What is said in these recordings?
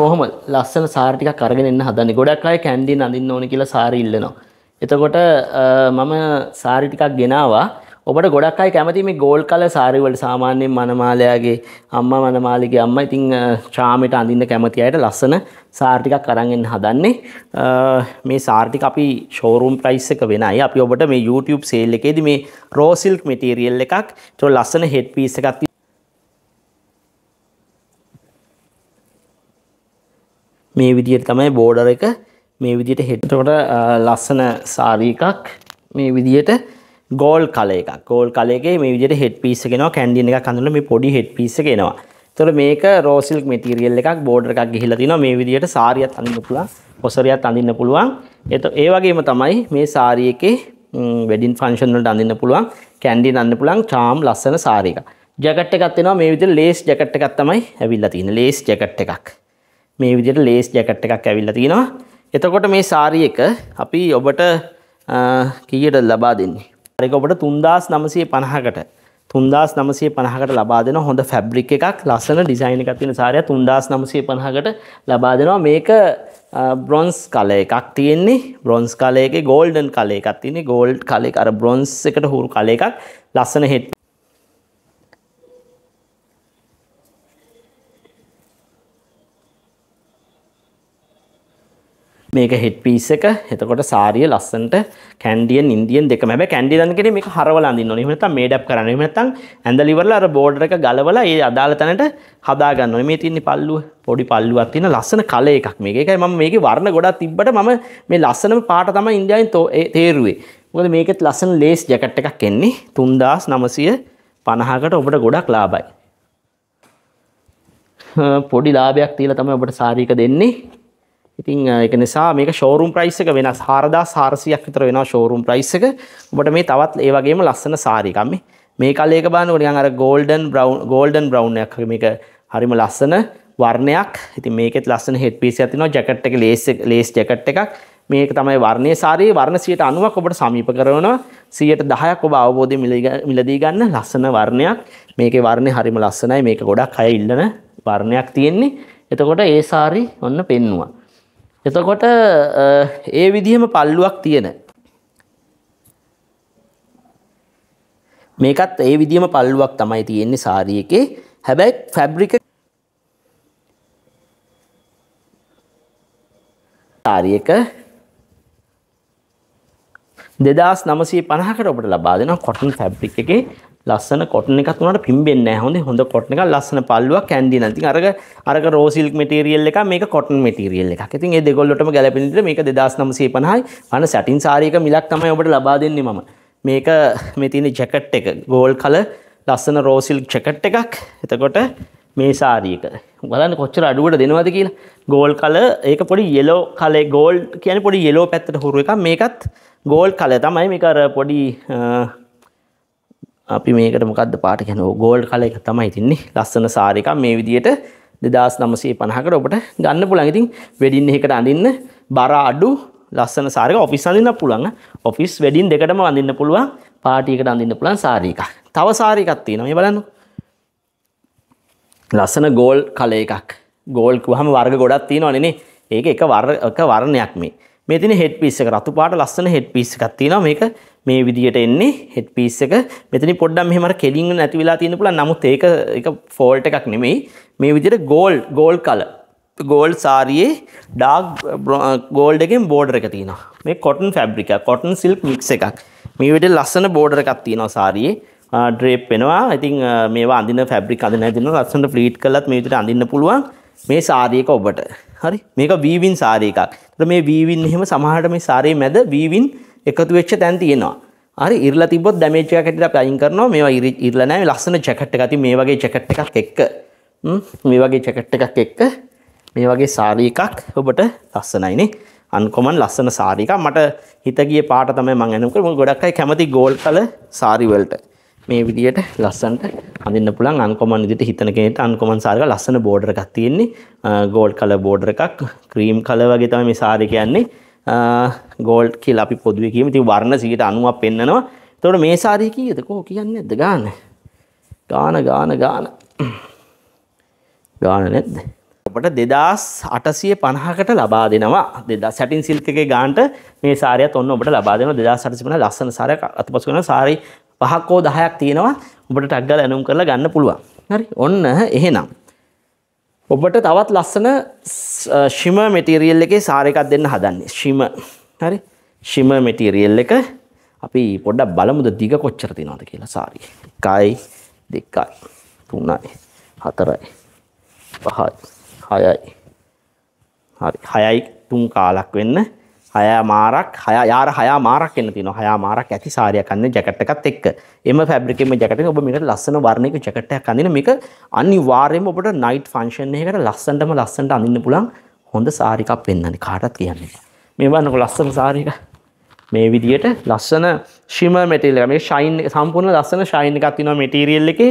තොහොම ලස්සන සාර්ටික කරගෙන එන්න හදන්න ගොඩක් අය කැන්ඩි අඳන්න ඕන කියලා සාරීල්ලනවා. එතකොට මම සාරිටිකක් ගෙනවා ඔබට ගොඩක් අයි කැමති මේ ගෝල් කල සාරිවලට සාමාන්‍යයෙන් මනමාලයාගේ අම්ම මනමාලිගේ අම්ම ඉතිං ශ්‍රාමිට අඳින්න කැමති අයට ලස්සන සාර්ටිකක් කරගෙන් හදන්නේ මේ සාර්ටික අපි ෂෝරුම් ප්‍රයිස් එක වෙනයි අපි ඔබට මේ YouTube සේල් එකේද මේ රෝසිල්ක් මිටීරියල් එකක් තො ලස්සන හෙට් පිස එකක් මේ විදියට තමයි බෝඩර එක මේ විදියට හෙටකොට ලස්සන සාරීකක් මේ විදියට ගෝල් කල එක කෝල් කලේ මේ විදිට හෙට පිස්සගෙන කැන්ඩි එක කඳුල මේ පොඩි හෙට පිස්සගෙනවා තොර මේක රෝසිල් මටිරියල් එකක් බෝඩර එකක් ගිහිලතින මේ විදියට සාරියත් අඳන්න පුළුවන් පොසරයත් අඳන්න පුළුවන් එත ඒ වගේම තමයි මේ සාරිය එකේ වැඩින් ෆංශන්ලට අඳන්න පුළුවන් කැන්ඩි අන්න පුළන් චාම් ලස්සන සාරික ජැකට් එකත්වෙනවා මේ විදි ලේස් ජැකට් එකක් තමයි ඇවිල්ලා තියෙන ලේස් ජැකට් එකක් මේ විදිහට ලේස් ජැකට් එකක් ඇවිල්ලා තිනවා. එතකොට මේ සාරි එක අපි ඔබට කීයට ලබා දෙන්නේ. ඒක ඔබට 3950කට 3950කට ලබා දෙන හොඳ ෆැබ්‍රික් එකක් ලස්සන ඩිසයින් එකක් තියෙන සාරිය 3950කට ලබා දෙනවා. මේක බ්‍රොන්ස් කල එකක් තියෙන්නේ. බ්‍රොන්ස් කලයකේ গোল্ඩන් කල එකක් තියෙන්නේ. গোল্ඩ් කල එක අර බ්‍රොන්ස් එකට හුරු කල එකක්. ලස්සන හෙඩ් මේක හෙඩ් පීස් එක. එතකොට සාරිය ලස්සනට කැන්ඩියන් ඉන්දියන් දෙකම. හැබැයි කැන්ඩි දන්න කෙනෙක් මේක හරවලා අඳින්න ඕනේ. එහෙම නැත්නම් මේඩ් අප් කරන්න. එහෙම නැත්නම් ඇඳලා ඉවරලා අර බෝඩර් එක ගලවලා ඒ අදාළ තැනට හදා ගන්න ඕනේ. මේ තියෙන්නේ පල්ලුව. පොඩි පල්ලුවක් තියෙන ලස්සන කල එකක් මේක. ඒකයි මම මේකේ වර්ණ ගොඩක් තිබ්බට මම මේ ලස්සනම පාට තමයි ඉන්දියාවෙන් තේරුවේ. මොකද මේකෙත් ලස්සන ලේස් ජැකට් එකක් එන්නේ 3950කට ඔබට ගොඩක් ලාභයි. පොඩි ලාභයක් තියලා තමයි ඔබට සාරීක දෙන්නේ. ඉතින් එක නිසා මේක ෂෝරුම් ප්‍රයිස් එක වෙනස් 4400ක් විතර වෙනවා ෂෝරුම් ප්‍රයිස් එක. ඔබට මේ තවත් ඒ වගේම ලස්සන සාරි එකක් මේ. මේ කලයක බලනකොට නිකන් අර গোল্ডන් බ්‍රවුන් গোল্ডන් බ්‍රවුන් එකක් මේක හරිම ලස්සන වර්ණයක්. ඉතින් මේකෙත් ලස්සන හෙඩ් පීස් එකක් තියෙනවා. ජැකට් එක ලේස් ලේස් ජැකට් එකක්. මේක තමයි වර්ණයේ සාරියේ වර්ණ 90ක් ඔබට සමීප කරනවා. 10ක් ඔබ අවබෝධයෙන් මිලදී ගන්න ලස්සන වර්ණයක්. මේකේ වර්ණේ හරිම ලස්සනයි. මේක ගොඩක් අය ඉල්ලන වර්ණයක් තියෙන්නේ. එතකොට ඒ සාරි ඔන්න පෙන්නවා. එතකොට ඒ විදිහම පල්ලුවක් තියෙන මේකත් ඒ විදිහම පල්ලුවක් තමයි තියෙන්නේ සාරිය එකේ. හැබැයි ෆැබ්‍රික සාරිය එක 2950කට ඔබට ලබා දෙනවා කොටන් ෆැබ්‍රික් එකේ ලස්සන කොටන එකත් වුණට පිම්බෙන්නේ නැහැ. හොඳේ හොඳ කොටන එකක් ලස්සන පල්ලුවක් කැන්ඩි නැති. අරක අරක රෝ සිල්ක් මටීරියල් එකක් මේක කොටන් මටීරියල් එකක්. ඉතින් මේ දෙකොල්ලොටම ගැලපෙන විදිහට මේක 2950යි. අන සැටින් සාරි එක මිලක් තමයි ඔබට ලබා දෙන්නේ මම. මේක මේ තියෙන ජැකට් එක ගෝල් කලර් ලස්සන රෝ සිල්ක් ජැකට් එකක්. එතකොට මේ සාරි එක. බලන්න කොච්චර අඩුවට දෙනවද කියලා. ගෝල් කලර් ඒක පොඩි yellow කලේ ගෝල්ඩ් කියන්නේ පොඩි yellow පැත්තට හුරු එකක්. මේකත් ගෝල් කලර් තමයි මේක අර පොඩි අපි මේකට මොකක්ද පාට ගැන ගෝල්ඩ් කල එක තමයි තින්නේ ලස්සන සාරිකා මේ විදියට දෙදස් නමසේ පණහකට ඔබට ගන්න පුළඟඉතින් වෙඩින් එකට අඳන්න බර අඩු ලස්සන සාරක ඔෆිස් අඳන්න පුළන් ඔෆිස් වැඩින් දෙකටම අඳන්න පුළුවන් පාටියකට අඳන්න පුළන් සාරීක තව සාරිකත්තින මේ බලන්න ලස්සන ගෝල් කල එකක් ගෝල්කු හම වර්ග ගොඩත් තියෙන අනනේ ඒක එක වර්ක වරණයක් මේ මෙතින හෙට පිස්සක රතු පාට ලස්සන හෙට පිස්සකත්තින මේක මේ විදිහට එන්නේ හෙඩ් පීස් එක. මෙතන පොඩ්ඩක් මෙහෙම අර කෙලින් නැති වෙලා තියෙන පුළුවන්. නමුත් ඒක ඒක ෆෝල්ට් එකක් නෙමෙයි. මේ විදිහට ගෝල්ඩ් ගෝල්ඩ් කලර්. ගෝල්ඩ් සාරියේ ඩාර්ක් ගෝල්ඩ් එකෙන් බෝඩර් එක තියෙනවා. මේ කොටන් ෆැබ්‍රික් එක, කොටන් සිල්ක් මික්ස් එකක්. මේ විදිහට ලස්සන බෝඩර් එකක් තියෙනවා සාරියේ. ඩ්‍රේප් වෙනවා. ඉතින් මේවා අඳින ෆැබ්‍රික් අඳින හැදින ලස්සන ෆ්ලීට් කළත් මේ විදිහට අඳින්න පුළුවන්. මේ සාරියක ඔබට. හරි මේක වීවින් සාරී එකක්. මේ වීවින් එහෙම සමහරට මේ සාරේ මැද වීවින් එකතු වෙච්ච තැන් තියෙනවා අර ඉරල තිබොත් දැමේජ් එකක් හැටියට අපි අයින් කරනවා මේවා ඉරල නැහැ මේ ලස්සන ජැකට් එකක් තියෙන මේ වගේ ජැකට් එකක් එක්ක මේ වගේ ජැකට් එකක් එක්ක මේ වගේ සාරී එකක් ඔබට ලස්සනයි නේ අන්කොමන් ලස්සන සාරී එකක් මට හිත ගිය පාට තමයි මම අනුම් කරේ මොකද ගොඩක් අය කැමති ගෝල්ඩ් කලර් සාරී වලට මේ විදියට ලස්සන්ට අඳින්න පුළුවන් අන්කොමන් විදියට හිතන කෙනෙක්ට අන්කොමන් සාරී එක ලස්සන බෝඩර් එකක් තියෙන්නේ ගෝල්ඩ් කලර් බෝඩර් එකක් ක්‍රීම් කලර් වගේ තමයි මේ සාරී කියන්නේ ගෝල්ඩ් කියලා අපි පොදුවේ කියමු. ඉතින් වර්ණ 90ක් පෙන්නනවා. එතකොට මේ සාරිය කීයද? කොහොම කියන්නේ නැද්ද? ගාන. ගාන ගාන ගාන. ගාන නැද්ද? ඔබට 2850කට ලබා දෙනවා. 2000 සැටින් සිල්ක් එකේ ගානට මේ සාරියත් ඔන්න ඔබට ලබා දෙනවා. 2850 ලස්සන සාරියක් අතපසු කරන සාරි පහක් හෝ 10ක් තියෙනවා. ඔබට ටග් ගාලා ඇනුම් කරලා ගන්න පුළුවන්. හරි. ඔන්න එහෙනම් ඔබට තවත් ලස්සන ශිම මෙටිරියල් එකේ සාරයකක් දෙන්න හදන්නේ ශිම හරි ශිම මෙටිරියල් එක අපි පොඩ්ඩක් බලමුද දිග කොච්චර තියෙනවද කියලා සාරිය. 1යි 2යි 3යි 4යි 5යි 6යි හරි 6යි 3 කාලක් වෙන්න හය මාරක් හය යාර හයා මාරක් එන්න තින හයා මාරක් ඇති සාරයකන්න ජැකට්ටකත් එක් එම පැබ්‍රිකම ජැකට ඔබ මේට ලස්සන වර්ණයක ජැකටයක් කඳන මේක අනි වාර්යම ඔබට නයිට් ෆංශන් එකට ලස්සන්ටම ලස්සට අඳන්න පුලන් හොඳ සාරිකක් පෙන්න්නනි කාටත් කියන්නේ මේ වන්නක ලස්සන සාරික මේ විදියට ලස්සන ශිම මැටිල්ල මේ ශයින් සම්පූර්ණ ලස්සන ශයින් එකක් තිනවා මෙටීරියල් එක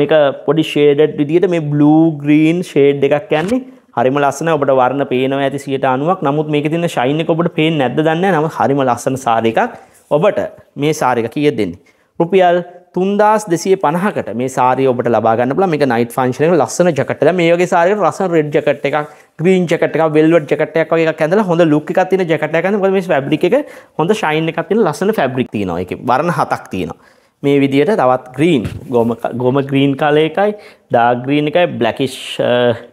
මේක පොඩි ෂේඩඩ් විදිට මේ බ්ලූ ග්‍රීන් ෂේඩ් එකක් කියන්නේ හරිම ලස්සන ඔබට වර්ණ පේනවා ඇති 90ක් නමුත් මේකේ තියෙන ෂයින් එක ඔබට පේන්නේ නැද්ද දන්නේ නැහැ. නමුත් හරිම ලස්සන සාරි එකක් ඔබට මේ සාරි එක කීයද දෙන්නේ? රුපියල් 3250කට මේ සාරිය ඔබට ලබා ගන්න පුළුවන්. මේක නයිට් ෆන්ක්ෂන් එක ලස්සන ජැකට් එකක්. මේ වගේ සාරියකට ලස්සන රෙඩ් ජැකට් එකක්, ග්‍රීන් ජැකට් එකක්, වෙල්වෙට් ජැකට් එකක් වගේ එකක් ඇඳලා හොඳ ලුක් එකක් තියෙන ජැකට් එකක් ඇඳලා මොකද මේ ෆැබ්‍රික් එක හොඳ ෂයින් එකක් තියෙන ලස්සන ෆැබ්‍රික් තියෙනවා. ඒකේ වර්ණ හතක් තියෙනවා. මේ විදියට තවත් ග්‍රීන් ගොම ගොම ග්‍රීන් කලයකයි දාග්‍රීන් එකයි බ්ලකිෂ්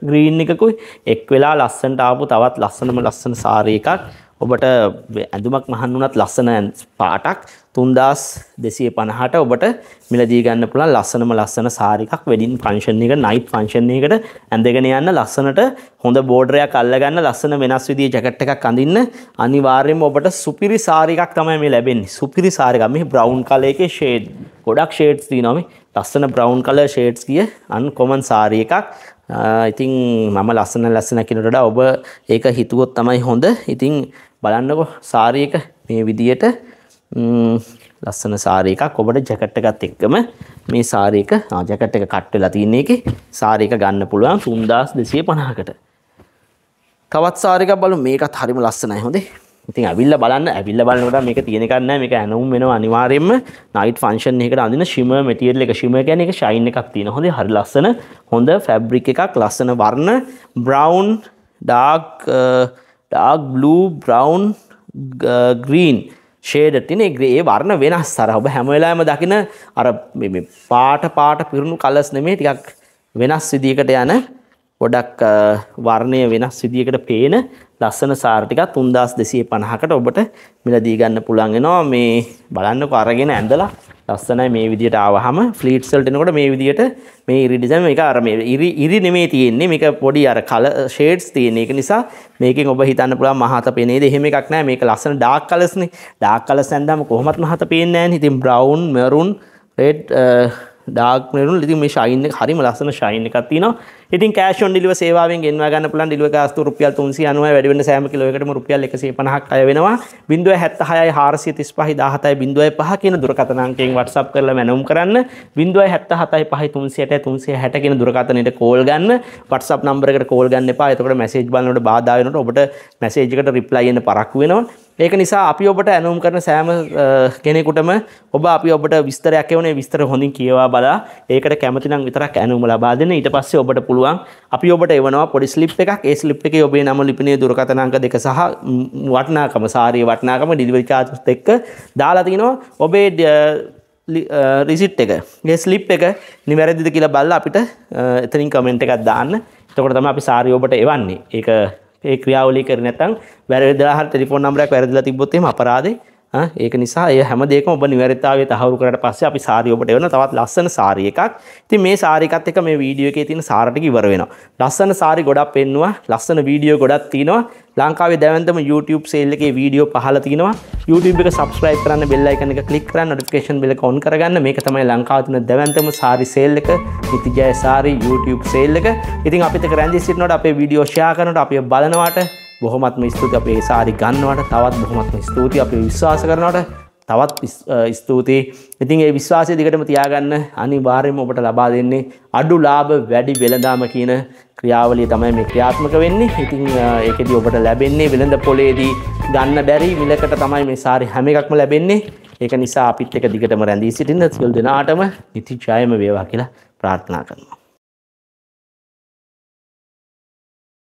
ග්‍රීන් uh, එකකුයි එක් වෙලා ලස්සන්ට ආපු තවත් ලස්සනම ලස්සන සාරය එකක් ඔබට ඇඳුමක් මහන් වුණත් ලස්සන පාටක් 3250ට ඔබට මිලදී ගන්න පුළුවන් ලස්සනම ලස්සන සාරිකක් වෙඩින් ෆන්ක්ෂන් එක නයිට් ෆන්ක්ෂන් එකකට ඇඳගෙන යන්න ලස්සනට හොඳ බෝඩරයක් අල්ලගන්න ලස්සන වෙනස් විදිහේ ජැකට් එකක් අඳින්න අනිවාර්යයෙන්ම ඔබට සුපිරි සාරිකක් තමයි මේ ලැබෙන්නේ සුපිරි සාරිකක් මේ බ්‍රවුන් කලර් එකේ ෂේඩ් ගොඩක් ෂේඩ්ස් තියෙනවා මේ ලස්සන බ්‍රවුන් කලර් ෂේඩ්ස් කිය අන්කොමන් සාරි එකක් ඉතින් මම ලස්සන ලස්සන කෙනට ඔබ ඒක හිතුවොත් තමයි හොඳ ඉතින් බලන්නකො සාරියක මේ විදියට ලස්සන සාරීකක් ඔබට ජැකට් එකත් එක්කම මේ සාරීක ජැකට් එක කට් වෙලා තියෙන එකේ සාරීක ගන්න පුළුවන් 3250කට. තවත් සාරීකක් බලමු මේකත් හරිම ලස්සනයි හොඳේ. ඉතින් ඇවිල්ලා බලන්න ඇවිල්ලා බලනකොට මේක තියෙන එකක් නැහැ මේක ඇනුම් වෙනවා අනිවාර්යයෙන්ම නයිට් ෆන්ක්ෂන් එකකට අඳින ෂිමර් මැටීරියල් එක ෂිමර් කියන්නේ ඒක ෂයින් එකක් තියෙන හොඳේ හරි ලස්සන හොඳ ෆැබ්‍රික් එකක් ලස්සන වර්ණ brown dark dark blue brown green ෂේඩටින ඒගේ වර්ණ වෙනස් සර ඔබ හැමවෙලාම දකින අර පාට පාට පිරුණු කලස් නෙමේ ටිකක් වෙනස් සිදියකට යන ගොඩක් uh, වර්ණය වෙනස් සිදියකට පේන ලස්සන සාර්ටික තුන්දස් දෙසේ පණහකට ඔබට මිලදීගන්න පුළන්ගෙනවා මේ බලන්න අරගෙන ඇඳලා ලස්සනයි මේ විදිහට ආවහම ෆ්ලීට්ස් වලට එනකොට මේ විදිහට මේ ඉරි ඩිසයින් මේක අර මේ ඉරි ඉරි නෙමෙයි තියෙන්නේ මේක පොඩි අර කලර් ෂේඩ්ස් තියෙන එක නිසා මේකෙන් ඔබ හිතන්න පුළුවන් මහත පේනේද එහෙම එකක් නෑ මේක ලස්සන ඩාර්ක් කලර්ස් නේ ඩාර්ක් කලර්ස් ඇඳාම කොහොමත් මහත පේන්නේ නෑනේ ඉතින් බ්‍රවුන් මරුන් රෙඩ් ඩාක්නරු ඉතින් මේ ශයින්න හරිම ලස්සන ශයින් එකක් තියෙනවා. ඉතින් කෑෂ් ඔන් ඩිලිවරි සේවාවෙන් ගෙන්වා ගන්න පුළුවන් ඩිලිවරි ගාස්තු රුපියල් 390 වැඩි වෙන සෑම කිලෝයකටම රුපියල් 150ක් අය වෙනවා. 076යි 435යි 17යි කියන දුරකථන අංකයෙන් WhatsApp කරලා මැනුම් කරන්න. 077යි 5යි 360යි 360 කියන දුරකථනෙට කෝල් ගන්න. WhatsApp නම්බර එකට කෝල් ගන්න එපා. එතකොට මැසේජ් බලනකොට බාධා වෙනකොට ඔබට මැසේජ් එකට රිප්ලයි එන්න පරක්කු වෙනවා. ඒක නිසා අපි ඔබට ඇනුම් කරන සෑම කෙනෙකුටම ඔබ අපි ඔබට විස්තරයක් එවනේ විස්තර හොඳින් කියවා බලා ඒකට කැමතිනම් විතරක් ඇනුම ලබා දෙන්න ඊට පස්සේ ඔබට පුළුවන් අපි ඔබට එවනවා පොඩි ස්ලිප් එකක් ඒ ස්ලිප් එකේ ඔබේ නම ලිපිනේ දුරකථන අංක දෙක සහ වටිනාකම සාරියේ වටිනාකම ඩිලිවරි චාර්ජස් එක්ක දාලා තිනවා ඔබේ රිසිට් එක ගේ ස්ලිප් එක නිවැරදිද කියලා බල්ල අපිට එතනින් කමෙන්ට් එකක් දාන්න එතකොට තම අපි සාරියෝබට එවන්නේ ඒක ඒ ක්‍රියාවලි කරනැතන් වැරදලා ටෙිෆෝන් නම්රක් වැරදිලා තිබොත්තේ අපරාදේ ඒක නිසා ඒ හැම දෙයකම ඔබ නිවැරදිතාවය තහවුරු කරලා පස්සේ අපි සාරිය ඔබට එවන තවත් ලස්සන සාරි එකක්. ඉතින් මේ සාරිකත් එක්ක මේ වීඩියෝ එකේ තියෙන සාර ටික ඉවර වෙනවා. ලස්සන සාරි ගොඩක් පෙන්නවා. ලස්සන වීඩියෝ ගොඩක් තියෙනවා. ලංකාවේ දැවන්තම YouTube සේල් එකේ වීඩියෝ පහල තියෙනවා. YouTube එක subscribe කරන්න bell icon එක click කරන්න notification bell එක on කරගන්න. මේක තමයි ලංකාවේ තියෙන දැවන්තම සාරි සේල් එක. නිතිජය සාරි YouTube සේල් එක. ඉතින් අපිත් එක රැඳී සිටිනකොට අපේ වීඩියෝ share කරනකොට අපිව බලනවාට බොහොමත්ම ස්තුති අපේ සාරි ගන්නවට තවත් බොහොමත්ම ස්තුති අපි විශ්වාස කරනවට තවත් ස්තුතියි ඉතින් ඒ විශ්වාසය දිගටම තියාගන්න අනි භාරයම ඔබට ලබා දෙන්නේ අඩු ලාභ වැඩි වෙළදාම කියන ක්‍රියාවලිය තමයි මේ ක්‍රියාත්මක වෙන්නේ ඉතිං ඒකෙදී ඔබට ලැබෙන්නේ වෙළඳ පොලේදී ගන්න බැරි මිලකට තමයි මේ සාරි හැම එකක්ම ලැබෙන්නේ ඒක නිසා අපිත් එක දිගටම රැඳී සිටින්න සිල් දෙනාටම ඉති ජයම වේවා කියලා ප්‍රාර්ථනා කරනවා